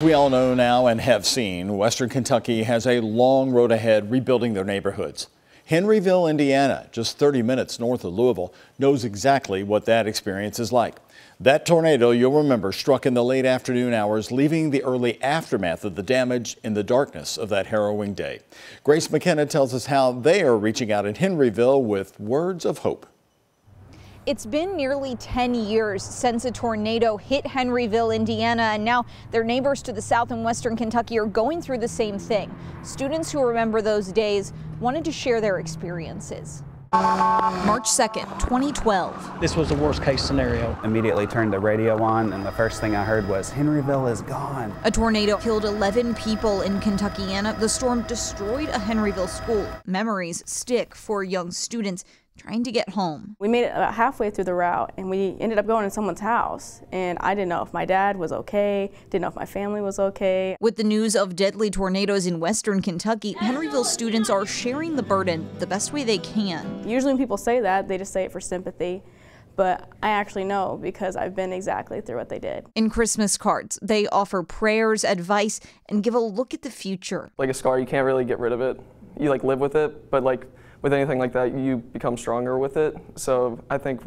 We all know now and have seen Western Kentucky has a long road ahead rebuilding their neighborhoods. Henryville, Indiana, just 30 minutes north of Louisville, knows exactly what that experience is like. That tornado, you'll remember, struck in the late afternoon hours, leaving the early aftermath of the damage in the darkness of that harrowing day. Grace McKenna tells us how they are reaching out in Henryville with words of hope. It's been nearly 10 years since a tornado hit Henryville, Indiana, and now their neighbors to the south and western Kentucky are going through the same thing. Students who remember those days wanted to share their experiences. March 2nd, 2012. This was the worst case scenario. Immediately turned the radio on, and the first thing I heard was Henryville is gone. A tornado killed 11 people in Kentuckiana. The storm destroyed a Henryville school. Memories stick for young students trying to get home. We made it about halfway through the route and we ended up going to someone's house and I didn't know if my dad was okay, didn't know if my family was okay. With the news of deadly tornadoes in western Kentucky, Henryville students are sharing the burden the best way they can. Usually when people say that, they just say it for sympathy but I actually know because I've been exactly through what they did. In Christmas cards, they offer prayers, advice, and give a look at the future. Like a scar, you can't really get rid of it. You like live with it, but like with anything like that, you become stronger with it. So I think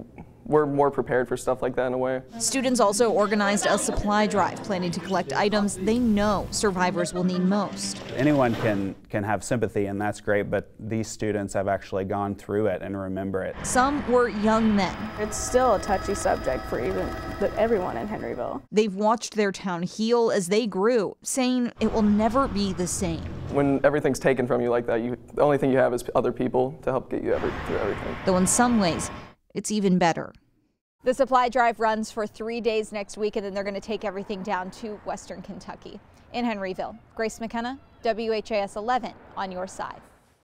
we're more prepared for stuff like that in a way. Students also organized a supply drive planning to collect items they know survivors will need most. Anyone can, can have sympathy and that's great, but these students have actually gone through it and remember it. Some were young men. It's still a touchy subject for even everyone in Henryville. They've watched their town heal as they grew, saying it will never be the same. When everything's taken from you like that, you, the only thing you have is other people to help get you every, through everything. Though in some ways, it's even better. The supply drive runs for three days next week, and then they're going to take everything down to Western Kentucky. In Henryville, Grace McKenna, WHAS 11 on your side.